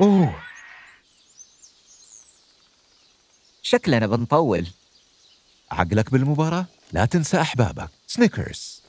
أوه شكلنا بنطول عقلك بالمباراة لا تنسى أحبابك سنيكرز